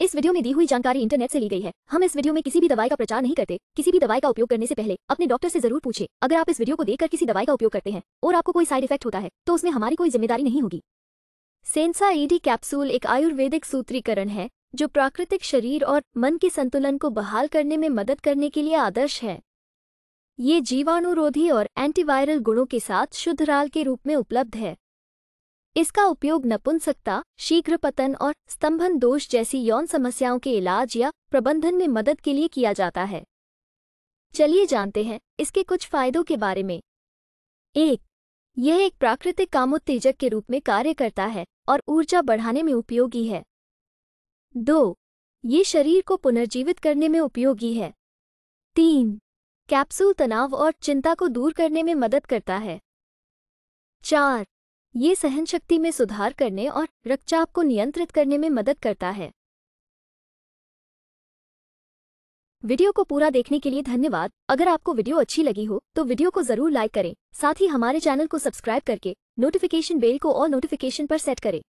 इस वीडियो में दी हुई जानकारी इंटरनेट से ली गई है हम इस वीडियो में किसी भी दवाई का प्रचार नहीं करते किसी भी दवाई का उपयोग करने से पहले अपने डॉक्टर से जरूर पूछे अगर आप इस वीडियो को देखकर किसी दवाई का उपयोग करते हैं और आपको कोई साइड इफेक्ट होता है तो उसमें हमारी कोई जिम्मेदारी नहीं होगी सेंसा ईडी कैप्सूल एक आयुर्वेदिक सूत्रीकरण है जो प्राकृतिक शरीर और मन के संतुलन को बहाल करने में मदद करने के लिए आदर्श है ये जीवाणुरोधी और एंटीवायरल गुणों के साथ शुद्धराल के रूप में उपलब्ध है इसका उपयोग नपुंसकता शीघ्र पतन और स्तंभन दोष जैसी यौन समस्याओं के इलाज या प्रबंधन में मदद के लिए किया जाता है चलिए जानते हैं इसके कुछ फायदों के बारे में एक यह एक प्राकृतिक कामोत्तेजक के रूप में कार्य करता है और ऊर्जा बढ़ाने में उपयोगी है दो ये शरीर को पुनर्जीवित करने में उपयोगी है तीन कैप्सूल तनाव और चिंता को दूर करने में मदद करता है चार ये सहन शक्ति में सुधार करने और रक्तचाप को नियंत्रित करने में मदद करता है वीडियो को पूरा देखने के लिए धन्यवाद अगर आपको वीडियो अच्छी लगी हो तो वीडियो को जरूर लाइक करें साथ ही हमारे चैनल को सब्सक्राइब करके नोटिफिकेशन बेल को और नोटिफिकेशन पर सेट करें